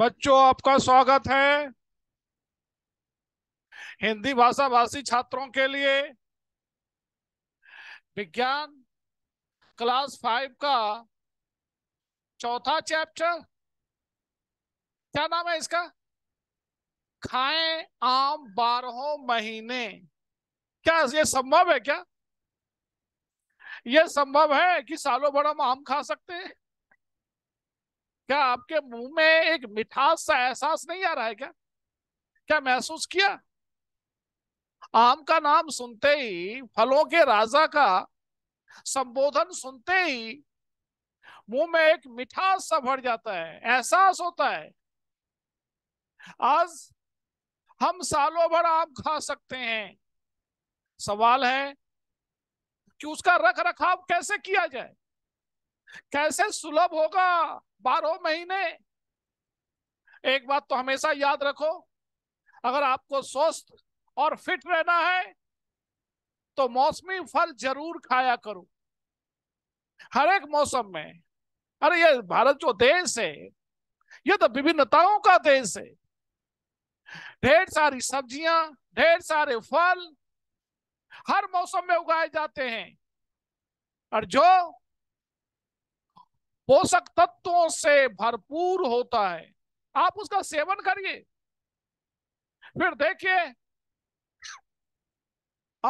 बच्चों आपका स्वागत है हिंदी भाषा भाषी छात्रों के लिए विज्ञान क्लास फाइव का चौथा चैप्टर क्या नाम है इसका खाए आम बारहों महीने क्या ये संभव है क्या यह संभव है कि सालों भर हम आम खा सकते हैं क्या आपके मुंह में एक मिठास सा एहसास नहीं आ रहा है क्या क्या महसूस किया आम का नाम सुनते ही फलों के राजा का संबोधन सुनते ही मुंह में एक मिठास सा भर जाता है एहसास होता है आज हम सालों भर आम खा सकते हैं सवाल है कि उसका रख रखाव कैसे किया जाए कैसे सुलभ होगा बारह महीने एक बात तो हमेशा याद रखो अगर आपको स्वस्थ और फिट रहना है तो मौसमी फल जरूर खाया करो हर एक मौसम में अरे ये भारत जो देश है ये तो विभिन्नताओं का देश है ढेर सारी सब्जियां ढेर सारे फल हर मौसम में उगाए जाते हैं और जो पोषक तत्वों से भरपूर होता है आप उसका सेवन करिए फिर देखिए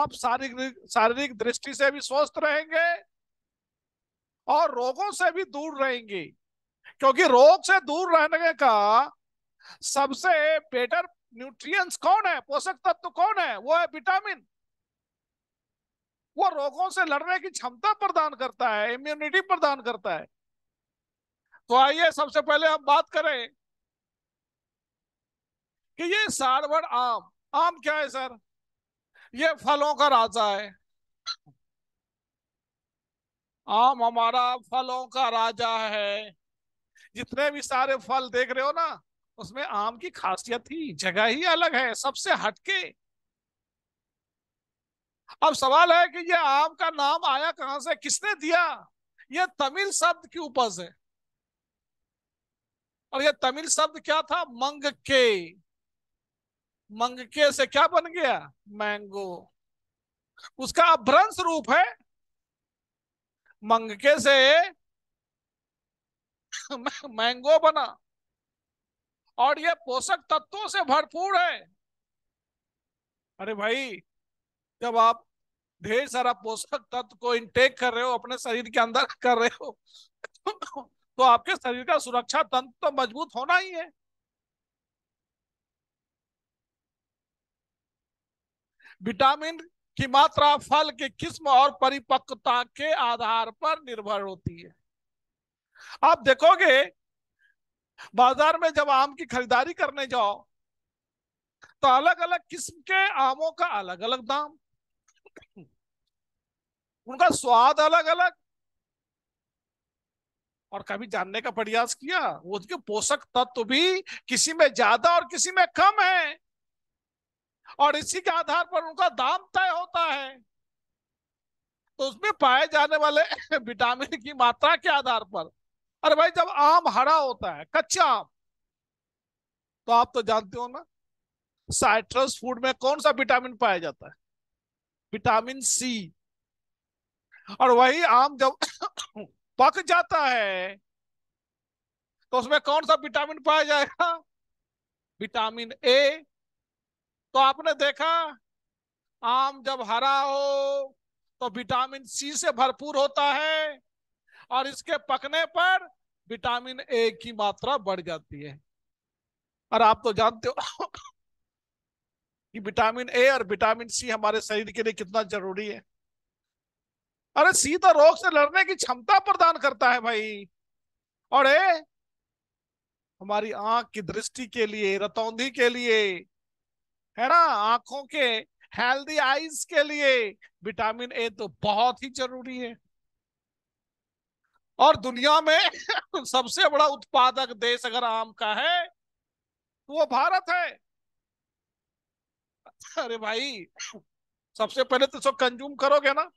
आप शारीरिक शारीरिक दृष्टि से भी स्वस्थ रहेंगे और रोगों से भी दूर रहेंगे क्योंकि रोग से दूर रहने का सबसे बेटर न्यूट्रिएंट्स कौन है पोषक तत्व कौन है वो है विटामिन वो रोगों से लड़ने की क्षमता प्रदान करता है इम्यूनिटी प्रदान करता है तो आइए सबसे पहले हम बात करें कि ये सारवण आम आम क्या है सर ये फलों का राजा है आम हमारा फलों का राजा है जितने भी सारे फल देख रहे हो ना उसमें आम की खासियत ही जगह ही अलग है सबसे हटके अब सवाल है कि ये आम का नाम आया कहां से किसने दिया ये तमिल शब्द की उपज है और यह तमिल शब्द क्या था मंग के मंग के से क्या बन गया मैंगो उसका अभ्रंश रूप है के से मैंगो बना और यह पोषक तत्वों से भरपूर है अरे भाई जब आप ढेर सारा पोषक तत्व को इनटेक कर रहे हो अपने शरीर के अंदर कर रहे हो तो तो आपके शरीर का सुरक्षा तंत्र तो मजबूत होना ही है विटामिन की मात्रा फल की किस्म और परिपक्वता के आधार पर निर्भर होती है आप देखोगे बाजार में जब आम की खरीदारी करने जाओ तो अलग अलग किस्म के आमों का अलग अलग दाम उनका स्वाद अलग अलग और कभी जानने का प्रयास किया उसके पोषक तत्व भी किसी में ज्यादा और किसी में कम है और इसी के आधार पर उनका दाम तय होता है तो उसमें पाए जाने वाले विटामिन की मात्रा के आधार पर अरे भाई जब आम हरा होता है कच्चा आम तो आप तो जानते हो ना साइट्रस फूड में कौन सा विटामिन पाया जाता है विटामिन सी और वही आम जब पक जाता है तो उसमें कौन सा विटामिन पाया जाएगा विटामिन ए तो आपने देखा आम जब हरा हो तो विटामिन सी से भरपूर होता है और इसके पकने पर विटामिन ए की मात्रा बढ़ जाती है और आप तो जानते हो कि विटामिन ए और विटामिन सी हमारे शरीर के लिए कितना जरूरी है अरे सीधा रोग से लड़ने की क्षमता प्रदान करता है भाई और ए, हमारी आंख की दृष्टि के लिए रतौंधी के लिए है ना आंखों के हेल्दी आईज के लिए विटामिन ए तो बहुत ही जरूरी है और दुनिया में सबसे बड़ा उत्पादक देश अगर आम का है तो वो भारत है अरे भाई सबसे पहले तो सब कंज्यूम करोगे ना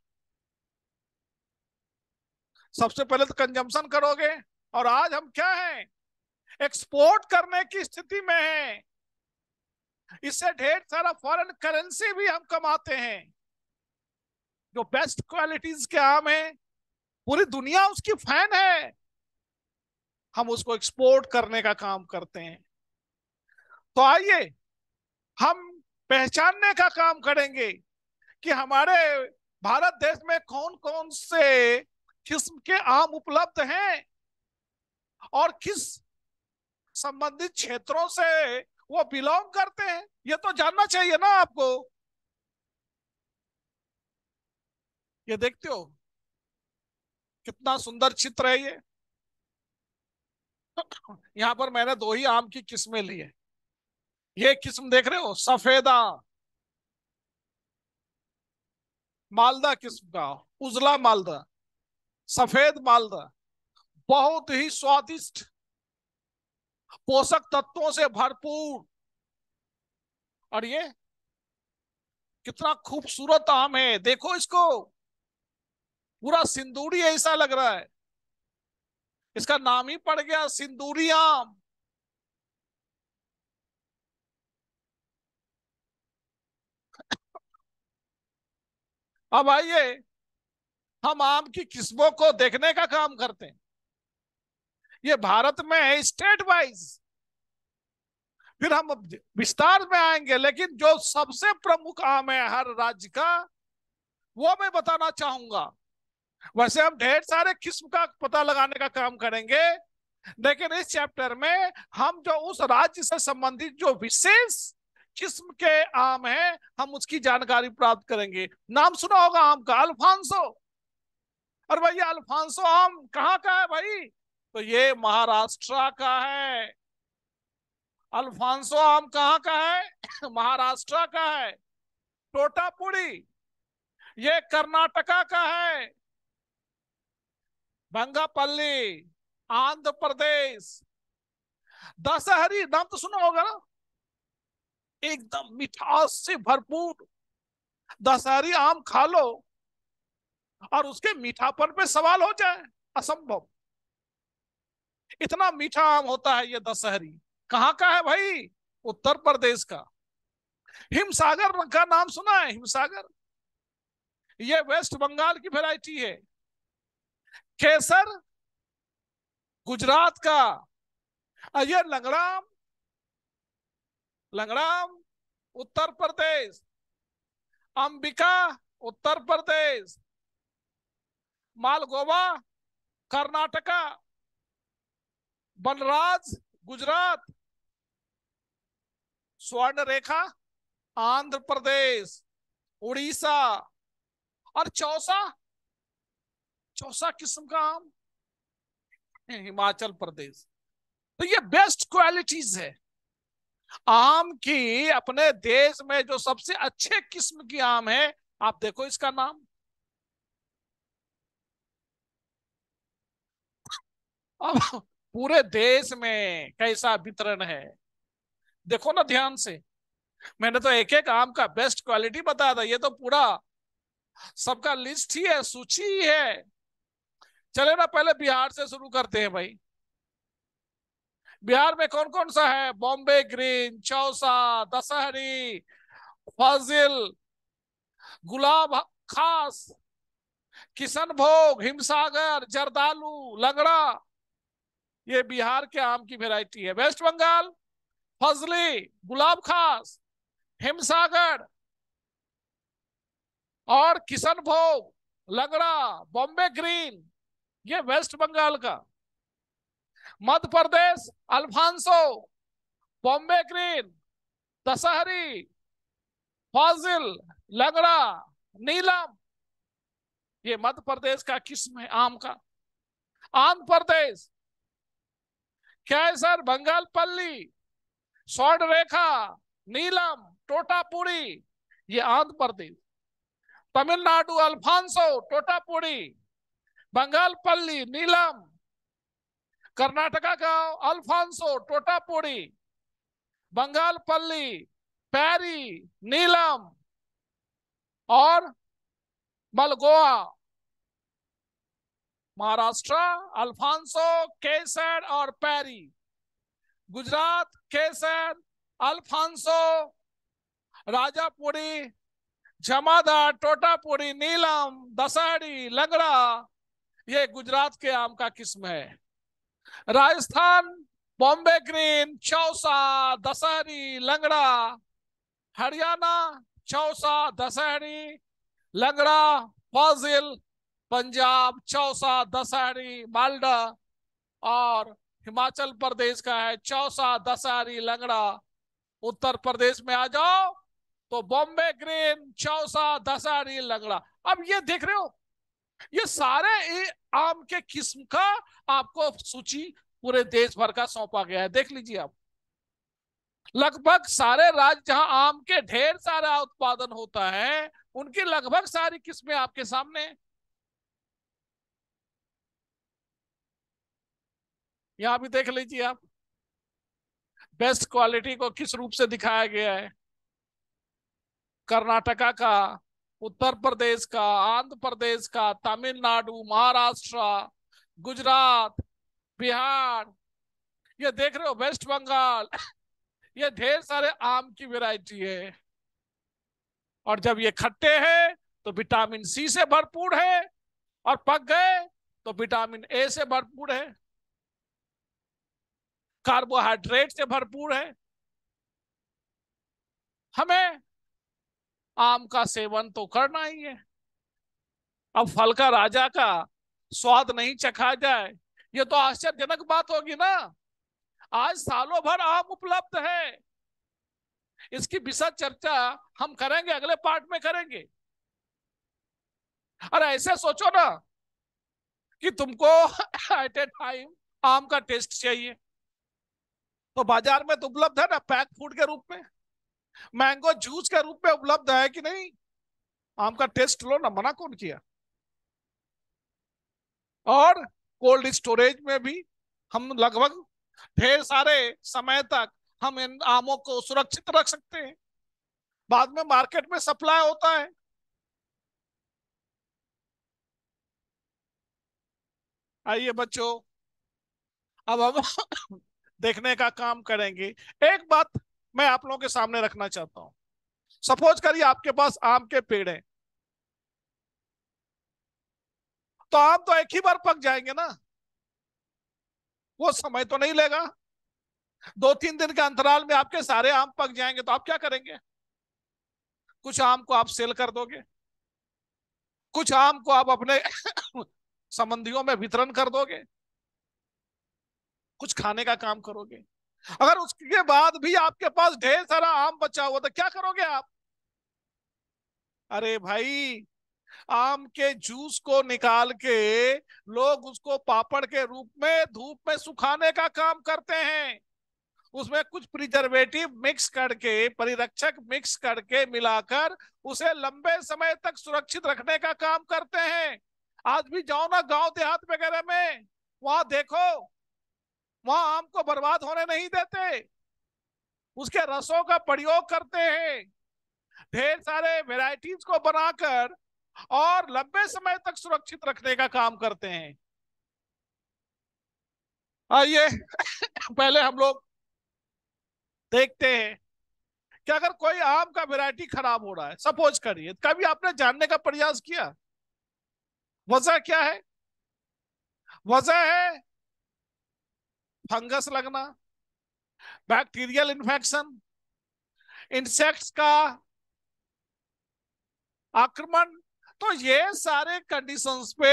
सबसे पहले तो कंजम्पशन करोगे और आज हम क्या है एक्सपोर्ट करने की स्थिति में है इससे ढेर सारा फॉरेन करेंसी भी हम कमाते हैं जो बेस्ट क्वालिटीज के आम है पूरी दुनिया उसकी फैन है हम उसको एक्सपोर्ट करने का काम करते हैं तो आइए हम पहचानने का काम करेंगे कि हमारे भारत देश में कौन कौन से किस्म के आम उपलब्ध हैं और किस संबंधित क्षेत्रों से वो बिलोंग करते हैं ये तो जानना चाहिए ना आपको ये देखते हो कितना सुंदर चित्र है ये यहां पर मैंने दो ही आम की किस्में ली है ये किस्म देख रहे हो सफेदा मालदा किस्म का उजला मालदा सफेद मालदा बहुत ही स्वादिष्ट पोषक तत्वों से भरपूर और ये कितना खूबसूरत आम है देखो इसको पूरा सिंदूरी ऐसा लग रहा है इसका नाम ही पड़ गया सिंदूरी आम अब आइए हम आम की किस्मों को देखने का काम करते हैं ये भारत में है स्टेट वाइज फिर हम विस्तार में आएंगे लेकिन जो सबसे प्रमुख आम है हर राज्य का वो मैं बताना चाहूंगा वैसे हम ढेर सारे किस्म का पता लगाने का काम करेंगे लेकिन इस चैप्टर में हम जो उस राज्य से संबंधित जो विशेष किस्म के आम है हम उसकी जानकारी प्राप्त करेंगे नाम सुना होगा आम का अल्फांसो अरे भाई अल्फांसो आम कहाँ का है भाई तो ये महाराष्ट्र का है अल्फांसो आम कहाँ का है महाराष्ट्र का है टोटापुड़ी ये कर्नाटका का है भंगापल्ली आंध्र प्रदेश दशहरी नाम तो सुना होगा ना एकदम मिठास से भरपूर दशहरी आम खा लो और उसके मीठापन पे सवाल हो जाए असंभव इतना मीठा आम होता है ये दशहरी कहाँ का है भाई उत्तर प्रदेश का हिमसागर का नाम सुना है हिमसागर ये वेस्ट बंगाल की वेराइटी है केसर गुजरात का और ये लंगड़ाम लंगड़ाम उत्तर प्रदेश अंबिका उत्तर प्रदेश मालगोवा कर्नाटका बनराज गुजरात स्वर्ण रेखा आंध्र प्रदेश उड़ीसा और चौसा चौसा किस्म का आम हिमाचल प्रदेश तो ये बेस्ट क्वालिटीज है आम की अपने देश में जो सबसे अच्छे किस्म की आम है आप देखो इसका नाम अब पूरे देश में कैसा वितरण है देखो ना ध्यान से मैंने तो एक एक आम का बेस्ट क्वालिटी बताया था ये तो पूरा सबका लिस्ट ही है सूची ही है चले ना पहले बिहार से शुरू करते हैं भाई बिहार में कौन कौन सा है बॉम्बे ग्रीन चौसा दशहरी फाजिल गुलाब खास किशन भोग हिमसागर जरदालू लगड़ा ये बिहार के आम की वेराइटी है वेस्ट बंगाल फजली गुलाब खास हिमसागर और किशन भोग लगड़ा बॉम्बे ग्रीन ये वेस्ट बंगाल का मध्य प्रदेश अल्फांसो बॉम्बे ग्रीन दशहरी फाजिल लगड़ा नीलम ये मध्य प्रदेश का किस्म है आम का आंध्र प्रदेश क्या है सर बंगाल पल्ली स्वर्ण रेखा नीलम टोटापुरी ये आंध्र प्रदेश तमिलनाडु अल्फांसो टोटापुरी बंगाल पल्ली नीलम कर्नाटका का अल्फांसो टोटापुरी बंगाल पल्ली पैरी नीलम और मलगोआ महाराष्ट्र अल्फांसो केसर और पैरी गुजरात केसर अल्फांसो राजापुरी जमादा टोटापुरी नीलम दशहरी लंगड़ा ये गुजरात के आम का किस्म है राजस्थान बॉम्बे ग्रीन चौसा दशहरी लंगड़ा हरियाणा चौसा दशहरी लंगड़ा फाजिल पंजाब चौसा दशहरी मालडा और हिमाचल प्रदेश का है चौसा दशहरी लंगड़ा उत्तर प्रदेश में आ जाओ तो बॉम्बे ग्रीन चौसा दशहरी लंगड़ा अब ये देख रहे हो ये सारे आम के किस्म का आपको सूची पूरे देश भर का सौंपा गया है देख लीजिए आप लगभग सारे राज्य जहां आम के ढेर सारा उत्पादन होता है उनकी लगभग सारी किस्में आपके सामने यहाँ भी देख लीजिए आप बेस्ट क्वालिटी को किस रूप से दिखाया गया है कर्नाटका का उत्तर प्रदेश का आंध्र प्रदेश का तमिलनाडु महाराष्ट्र गुजरात बिहार ये देख रहे हो वेस्ट बंगाल ये ढेर सारे आम की वैरायटी है और जब ये खट्टे हैं तो विटामिन सी से भरपूर है और पक गए तो विटामिन ए से भरपूर है कार्बोहाइड्रेट से भरपूर है हमें आम का सेवन तो करना ही है अब फल का राजा का स्वाद नहीं चखा जाए ये तो आश्चर्यजनक बात होगी ना आज सालों भर आम उपलब्ध है इसकी विशद चर्चा हम करेंगे अगले पार्ट में करेंगे अरे ऐसे सोचो ना कि तुमको एट ए टाइम आम का टेस्ट चाहिए तो बाजार में तो उपलब्ध है ना पैक फूड के रूप में मैंगो जूस के रूप में उपलब्ध है कि नहीं आम का टेस्ट लो ना मना कौन किया और कोल्ड स्टोरेज में भी हम लगभग ढेर सारे समय तक हम इन आमों को सुरक्षित रख सकते हैं बाद में मार्केट में सप्लाई होता है आइए बच्चों अब हम देखने का काम करेंगे एक बात मैं आप लोगों के सामने रखना चाहता हूं सपोज करिए आपके पास आम के पेड़ हैं तो आम तो एक ही बार पक जाएंगे ना वो समय तो नहीं लेगा दो तीन दिन के अंतराल में आपके सारे आम पक जाएंगे तो आप क्या करेंगे कुछ आम को आप सेल कर दोगे कुछ आम को आप अपने संबंधियों में वितरण कर दोगे कुछ खाने का काम करोगे अगर उसके बाद भी आपके पास ढेर सारा आम बचा हुआ तो क्या करोगे आप अरे भाई आम के जूस को निकाल के लोग उसको पापड़ के रूप में धूप में सुखाने का काम करते हैं उसमें कुछ प्रिजर्वेटिव मिक्स करके परिरक्षक मिक्स करके मिलाकर उसे लंबे समय तक सुरक्षित रखने का काम करते हैं आज भी जाओ ना गांव देहात वगैरह में वहां देखो वहां आम को बर्बाद होने नहीं देते उसके रसों का प्रयोग करते हैं ढेर सारे वेराइटीज को बनाकर और लंबे समय तक सुरक्षित रखने का काम करते हैं आइए पहले हम लोग देखते हैं कि अगर कोई आम का वेराइटी खराब हो रहा है सपोज करिए कभी आपने जानने का प्रयास किया वजह क्या है वजह है फंगस लगना बैक्टीरियल इन्फेक्शन इंसेक्ट्स का आक्रमण तो ये सारे कंडीशंस पे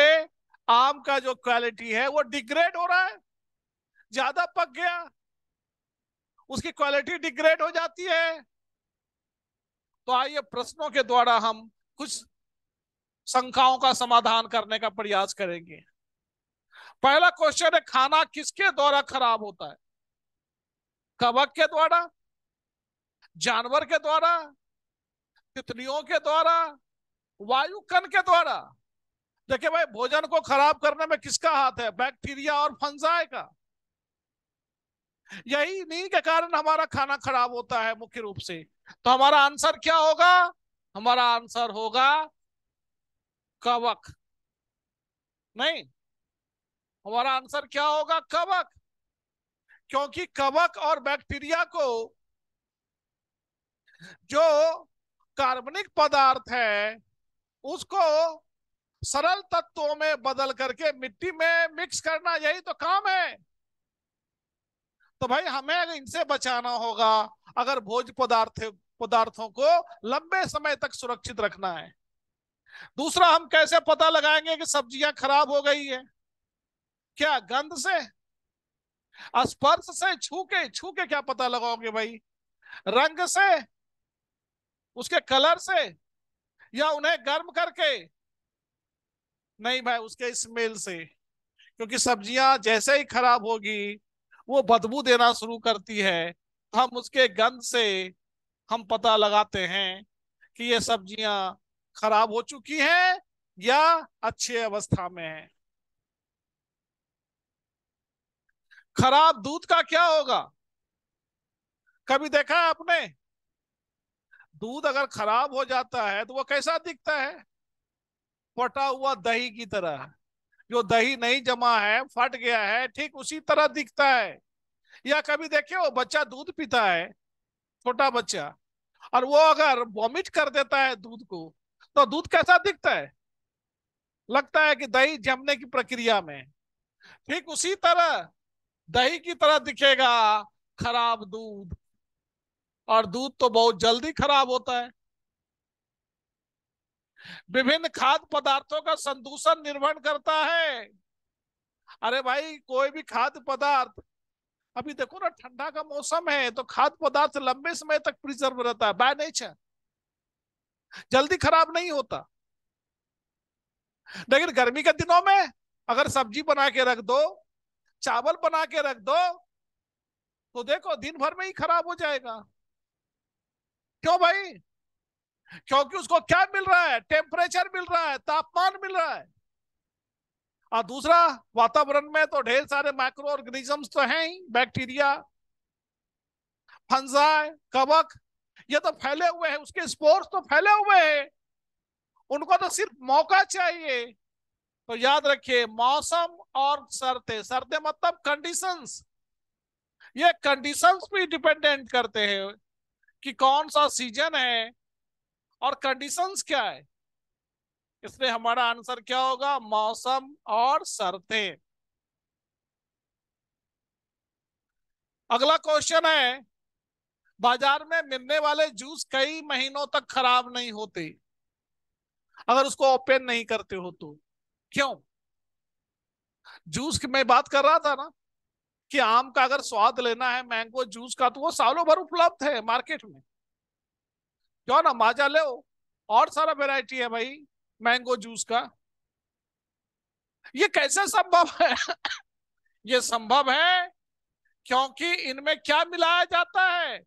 आम का जो क्वालिटी है वो डिग्रेड हो रहा है ज्यादा पक गया उसकी क्वालिटी डिग्रेड हो जाती है तो आइए प्रश्नों के द्वारा हम कुछ शंकाओं का समाधान करने का प्रयास करेंगे पहला क्वेश्चन है खाना किसके द्वारा खराब होता है कवक के द्वारा जानवर के द्वारा तितलियों के द्वारा वायु कण के द्वारा देखिये भाई भोजन को खराब करने में किसका हाथ है बैक्टीरिया और फंजाए का यही नहीं के कारण हमारा खाना खराब होता है मुख्य रूप से तो हमारा आंसर क्या होगा हमारा आंसर होगा कवक नहीं हमारा आंसर क्या होगा कवक क्योंकि कवक और बैक्टीरिया को जो कार्बनिक पदार्थ है उसको सरल तत्वों में बदल करके मिट्टी में मिक्स करना यही तो काम है तो भाई हमें इनसे बचाना होगा अगर भोज पदार्थ पदार्थों को लंबे समय तक सुरक्षित रखना है दूसरा हम कैसे पता लगाएंगे कि सब्जियां खराब हो गई है क्या गंध से स्पर्श से छू के क्या पता लगाओगे भाई रंग से उसके कलर से या उन्हें गर्म करके नहीं भाई उसके स्मेल से क्योंकि सब्जियां जैसे ही खराब होगी वो बदबू देना शुरू करती है हम उसके गंध से हम पता लगाते हैं कि ये सब्जियां खराब हो चुकी हैं या अच्छी अवस्था में हैं खराब दूध का क्या होगा कभी देखा है आपने दूध अगर खराब हो जाता है तो वो कैसा दिखता है फटा हुआ दही की तरह जो दही नहीं जमा है फट गया है ठीक उसी तरह दिखता है या कभी देखे वो बच्चा दूध पीता है छोटा बच्चा और वो अगर वॉमिट कर देता है दूध को तो दूध कैसा दिखता है लगता है कि दही जमने की प्रक्रिया में ठीक उसी तरह दही की तरह दिखेगा खराब दूध और दूध तो बहुत जल्दी खराब होता है विभिन्न खाद्य पदार्थों का संदूषण निर्भर करता है अरे भाई कोई भी खाद्य पदार्थ अभी देखो ना ठंडा का मौसम है तो खाद्य पदार्थ लंबे समय तक प्रिजर्व रहता है बाय नेचर जल्दी खराब नहीं होता लेकिन गर्मी के दिनों में अगर सब्जी बना के रख दो चावल बना के रख दो तो देखो दिन भर में ही खराब हो जाएगा क्यों भाई क्योंकि उसको क्या मिल रहा है टेम्परेचर मिल रहा है तापमान मिल रहा है और दूसरा वातावरण में तो ढेर सारे माइक्रो ऑर्गेनिजम्स तो हैं ही बैक्टीरिया फंजाए कवक ये तो फैले हुए हैं उसके स्पोर्स तो फैले हुए हैं उनको तो सिर्फ मौका चाहिए तो याद रखिए मौसम और शर्तें शर्तें मतलब कंडीशंस ये कंडीशंस भी डिपेंडेंट करते हैं कि कौन सा सीजन है और कंडीशंस क्या है इसलिए हमारा आंसर क्या होगा मौसम और शर्तें अगला क्वेश्चन है बाजार में मिलने वाले जूस कई महीनों तक खराब नहीं होते अगर उसको ओपन नहीं करते हो तो क्यों जूस की मैं बात कर रहा था ना कि आम का अगर स्वाद लेना है मैंगो जूस का तो वो सालों भर उपलब्ध है मार्केट में क्यों ना माजा ले और सारा वेराइटी है भाई मैंगो जूस का ये कैसे संभव है ये संभव है क्योंकि इनमें क्या मिलाया जाता है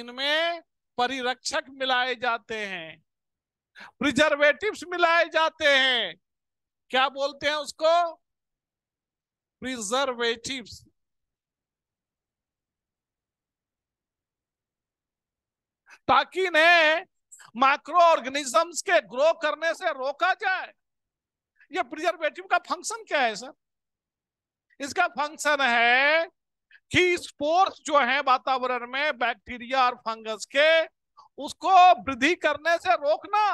इनमें परिरक्षक मिलाए जाते हैं प्रिजर्वेटिव्स मिलाए जाते हैं क्या बोलते हैं उसको प्रिजर्वेटिव्स ताकि इन्हें माइक्रो ऑर्गेनिजम्स के ग्रो करने से रोका जाए ये प्रिजर्वेटिव का फंक्शन क्या है सर इसका फंक्शन है कि स्पोर्स जो है वातावरण में बैक्टीरिया और फंगस के उसको वृद्धि करने से रोकना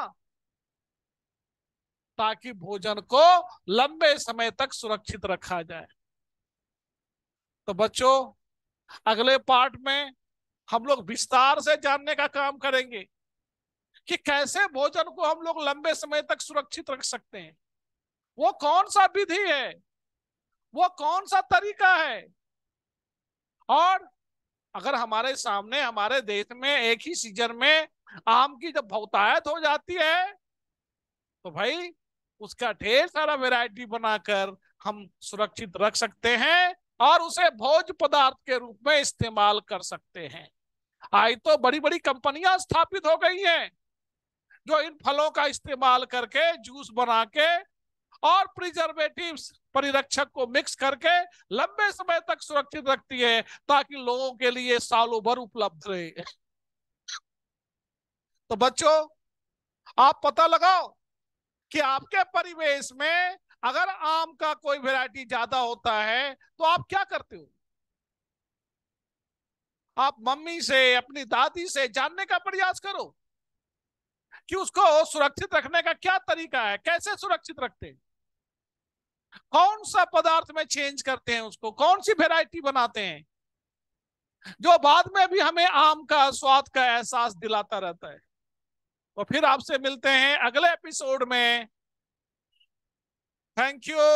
ताकि भोजन को लंबे समय तक सुरक्षित रखा जाए तो बच्चों अगले पार्ट में हम लोग विस्तार से जानने का काम करेंगे कि कैसे भोजन को हम लोग लंबे समय तक सुरक्षित रख सकते हैं वो कौन सा विधि है वो कौन सा तरीका है और अगर हमारे सामने हमारे देश में एक ही सीजन में आम की जब बहुतायत हो जाती है तो भाई उसका ढेर सारा वैरायटी बनाकर हम सुरक्षित रख सकते हैं और उसे भोज पदार्थ के रूप में इस्तेमाल कर सकते हैं आज तो बड़ी बड़ी कंपनियां स्थापित हो गई हैं जो इन फलों का इस्तेमाल करके जूस बना के और प्रिजर्वेटिव परिरक्षक को मिक्स करके लंबे समय तक सुरक्षित रखती है ताकि लोगों के लिए सालों भर उपलब्ध रहे तो बच्चों आप पता लगाओ कि आपके परिवेश में अगर आम का कोई वैरायटी ज्यादा होता है तो आप क्या करते हो आप मम्मी से अपनी दादी से जानने का प्रयास करो कि उसको सुरक्षित रखने का क्या तरीका है कैसे सुरक्षित रखते हैं कौन सा पदार्थ में चेंज करते हैं उसको कौन सी वेराइटी बनाते हैं जो बाद में भी हमें आम का स्वाद का एहसास दिलाता रहता है तो फिर आपसे मिलते हैं अगले एपिसोड में थैंक यू